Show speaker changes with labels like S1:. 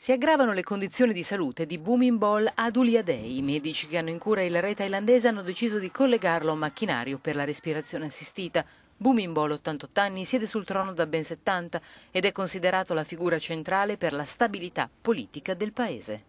S1: Si aggravano le condizioni di salute di Blumenbol Aduliadei. I medici che hanno in cura il re thailandese hanno deciso di collegarlo a un macchinario per la respirazione assistita. Blumenbol, 88 anni, siede sul trono da ben 70 ed è considerato la figura centrale per la stabilità politica del paese.